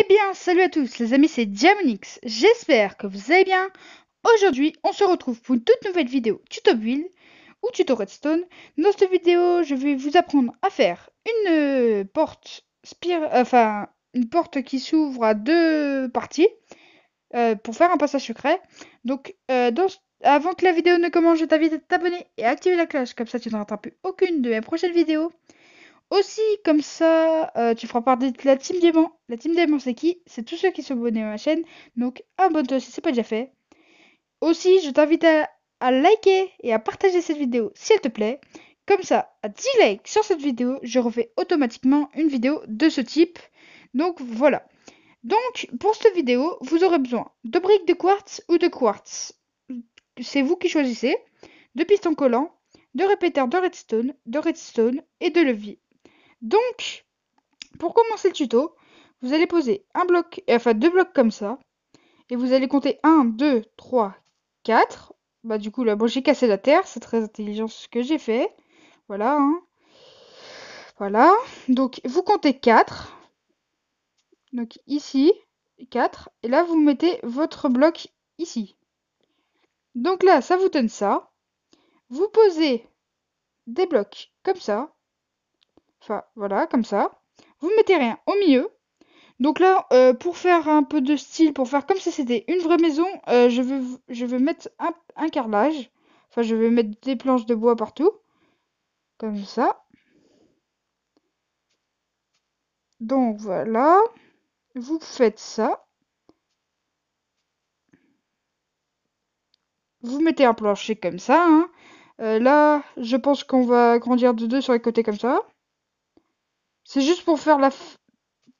Eh bien, salut à tous les amis, c'est Diamonix, j'espère que vous allez bien. Aujourd'hui, on se retrouve pour une toute nouvelle vidéo tuto build ou tuto redstone. Dans cette vidéo, je vais vous apprendre à faire une euh, porte spire, enfin une porte qui s'ouvre à deux parties euh, pour faire un passage secret. Donc, euh, avant que la vidéo ne commence, je t'invite à t'abonner et à activer la cloche, comme ça tu ne rattraperas plus aucune de mes prochaines vidéos. Aussi, comme ça, euh, tu feras partie de la team diamant. La team diamant, c'est qui C'est tous ceux qui sont abonnés à ma chaîne. Donc, abonne-toi si ce n'est pas déjà fait. Aussi, je t'invite à, liker et à partager cette vidéo s'il te plaît. Comme ça, à 10 likes sur cette vidéo, je refais automatiquement une vidéo de ce type. Donc, voilà. Donc, pour cette vidéo, vous aurez besoin de briques de quartz ou de quartz. C'est vous qui choisissez. De pistons collants, de répéteurs de redstone, de redstone et de levier. Donc, pour commencer le tuto, vous allez poser un bloc, euh, enfin deux blocs comme ça, et vous allez compter 1, 2, 3, 4. Bah du coup là, bon j'ai cassé la terre, c'est très intelligent ce que j'ai fait. Voilà. Hein. Voilà. Donc vous comptez 4. Donc ici, 4. Et là, vous mettez votre bloc ici. Donc là, ça vous donne ça. Vous posez des blocs comme ça. Enfin, voilà, comme ça. Vous mettez rien au milieu. Donc là, euh, pour faire un peu de style, pour faire comme si c'était une vraie maison, euh, je, veux, je mettre un, carrelage. Enfin, je vais mettre des planches de bois partout. Comme ça. Donc voilà. Vous faites ça. Vous mettez un plancher comme ça. Hein. Euh, là, je pense qu'on va grandir de deux sur les côtés comme ça. C'est juste pour faire la.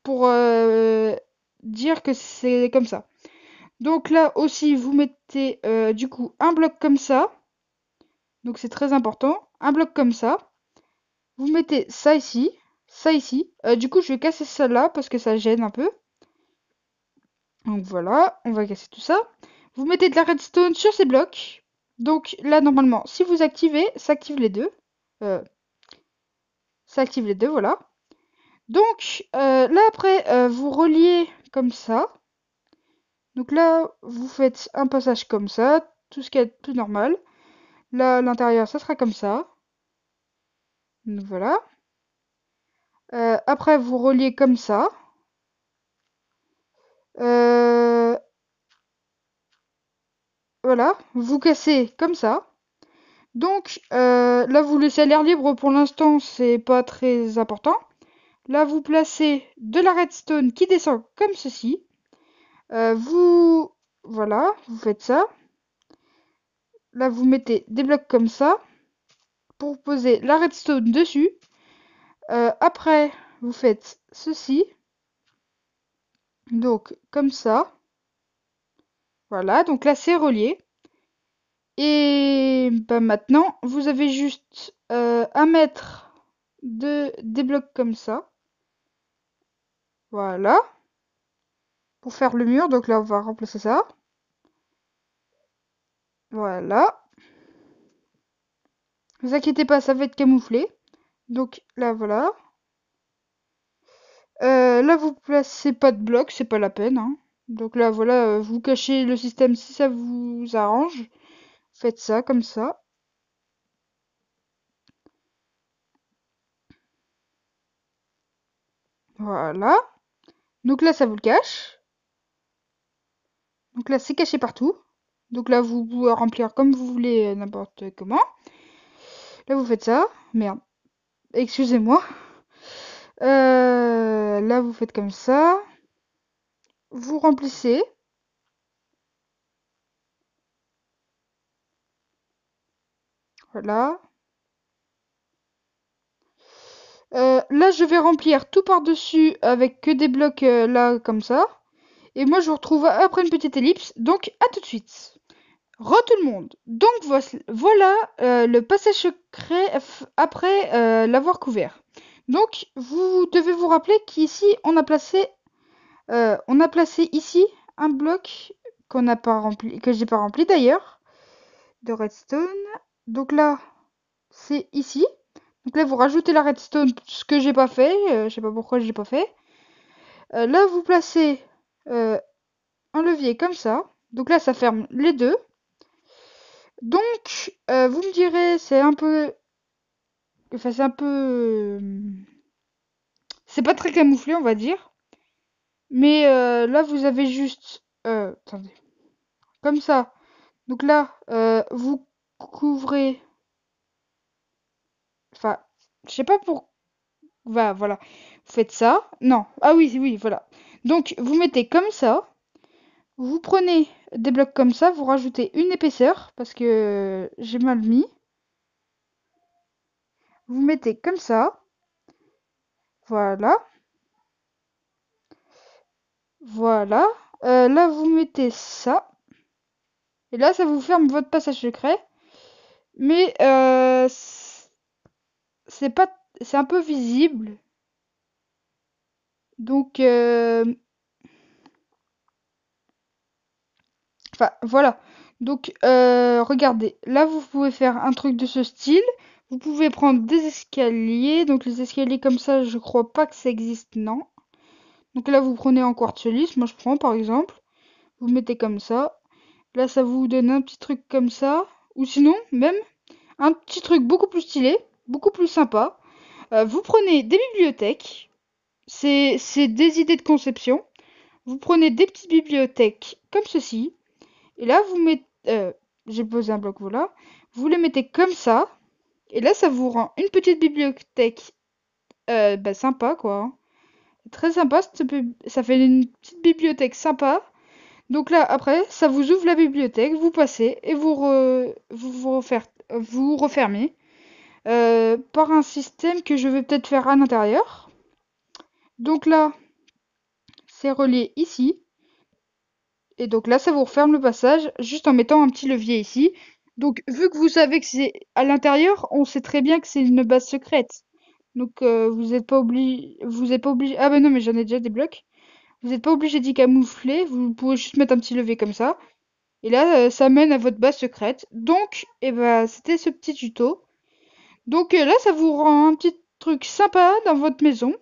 pour euh, dire que c'est comme ça. Donc là aussi, vous mettez euh, du coup un bloc comme ça. Donc c'est très important. Un bloc comme ça. Vous mettez ça ici, ça ici. Euh, du coup, je vais casser celle-là parce que ça gêne un peu. Donc voilà, on va casser tout ça. Vous mettez de la redstone sur ces blocs. Donc là, normalement, si vous activez, ça active les deux. ça active les deux, voilà. Donc euh, là après euh, vous reliez comme ça. Donc là vous faites un passage comme ça, tout ce qui est tout normal. Là l'intérieur ça sera comme ça. Donc voilà. Euh, après vous reliez comme ça. Voilà, vous cassez comme ça. Donc là vous laissez l'air libre pour l'instant, c'est pas très important. Là, vous placez de la redstone qui descend comme ceci. Euh, vous, voilà, vous faites ça. Là, vous mettez des blocs comme ça pour poser la redstone dessus. Euh, après, vous faites ceci. Donc, comme ça. Voilà, donc là, c'est relié. Et bah, maintenant, vous avez juste à euh, mettre de, des blocs comme ça. Voilà. Pour faire le mur, donc là, on va remplacer ça. Voilà. Ne vous inquiétez pas, ça va être camouflé. Donc là, voilà. Euh, là, vous placez pas de bloc, c'est pas la peine. Hein. Donc là, voilà, euh, vous cachez le système si ça vous arrange. Faites ça comme ça. Voilà. Donc là, ça vous le cache. Donc là, c'est caché partout. Donc là, vous pouvez remplir comme vous voulez, euh, n'importe comment. Là, vous faites ça. Merde. Excusez-moi. Euh, là, vous faites comme ça. Vous remplissez. Voilà. Euh, là, je vais remplir tout par-dessus avec que des blocs euh, là, comme ça. Et moi, je vous retrouve après une petite ellipse. Donc, à tout de suite. Re tout le monde. Donc, voilà euh, le passage secret après l'avoir couvert. Donc, vous devez vous rappeler qu'ici, on a placé, on a placé ici un bloc qu'on n'a pas rempli, que j'ai pas rempli d'ailleurs, de redstone. Donc là, c'est ici. Donc là, vous rajoutez la redstone, ce que j'ai pas fait. Euh, je sais pas pourquoi je pas fait. Euh, là, vous placez euh, un levier comme ça. Donc là, ça ferme les deux. Donc, vous me direz, c'est un peu... Enfin, c'est un peu... C'est pas très camouflé, on va dire. Mais là, vous avez juste... attendez. Comme ça. Donc là, vous couvrez Enfin, je sais pas pour. Bah, voilà. Vous faites ça. Non. Ah oui, oui, voilà. Donc, vous mettez comme ça. Vous prenez des blocs comme ça. Vous rajoutez une épaisseur. Parce que j'ai mal mis. Vous mettez comme ça. Voilà. Voilà. Euh, là, vous mettez ça. Et là, ça vous ferme votre passage secret. Mais euh, c'est pas c'est un peu visible. Donc euh, enfin voilà. Donc euh, regardez, là vous pouvez faire un truc de ce style. Vous pouvez prendre des escaliers. Donc les escaliers comme ça, je crois pas que ça existe, non. Donc là vous prenez en quartz lisse, moi je prends par exemple. Vous mettez comme ça. Là ça vous donne un petit truc comme ça. Ou sinon même un petit truc beaucoup plus stylé beaucoup plus sympa. Euh, vous prenez des bibliothèques, c'est des idées de conception. Vous prenez des petites bibliothèques comme ceci, et là vous mettez, euh, j'ai posé un bloc voilà, vous les mettez comme ça, et là ça vous rend une petite bibliothèque euh, bah, sympa quoi. Très sympa, ça fait une petite bibliothèque sympa. Donc là, après, ça vous ouvre la bibliothèque, vous passez et vous, vous refermez. Euh, par un système que je vais peut-être faire à l'intérieur. Donc là, c'est relié ici. Et donc là, ça vous referme le passage juste en mettant un petit levier ici. Donc vu que vous savez que c'est à l'intérieur, on sait très bien que c'est une base secrète. Donc vous n'êtes pas obligé... Vous êtes pas Ah ben non, mais j'en ai déjà des blocs. Vous n'êtes pas obligé d'y camoufler. Vous pouvez juste mettre un petit levier comme ça. Et là, euh, ça mène à votre base secrète. Donc, eh ben, c'était ce petit tuto. Donc euh, là, ça vous rend un petit truc sympa dans votre maison.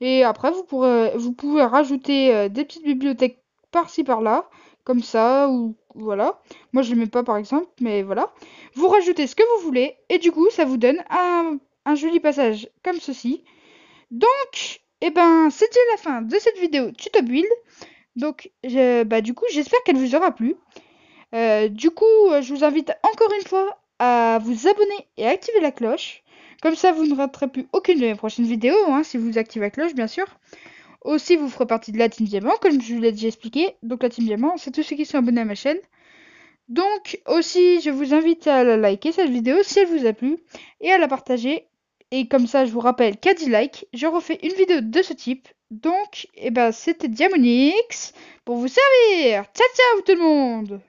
Et après, vous, vous pouvez rajouter euh, des petites bibliothèques par-ci par-là, comme ça, ou voilà. Moi, je ne mets pas par exemple, mais voilà. Vous rajoutez ce que vous voulez, et du coup, ça vous donne un, un joli passage comme ceci. Donc, eh ben, c'était la fin de cette vidéo tuto build. Donc, bah, du coup, j'espère qu'elle vous aura plu. Euh, du coup, je vous invite encore une fois à vous abonner et à activer la cloche. Comme ça, vous ne raterez plus aucune de mes prochaines vidéos, hein, si vous activez la cloche, bien sûr. Aussi, vous ferez partie de la Team Diamant, comme je vous l'ai déjà expliqué. Donc, la Team Diamant, c'est tous ceux qui sont abonnés à ma chaîne. Donc, aussi, je vous invite à la liker, cette vidéo, si elle vous a plu, et à la partager. Et comme ça, je vous rappelle qu'à 10 likes, je refais une vidéo de ce type. Donc, eh ben, c'était Diamonix pour vous servir. Ciao, ciao tout le monde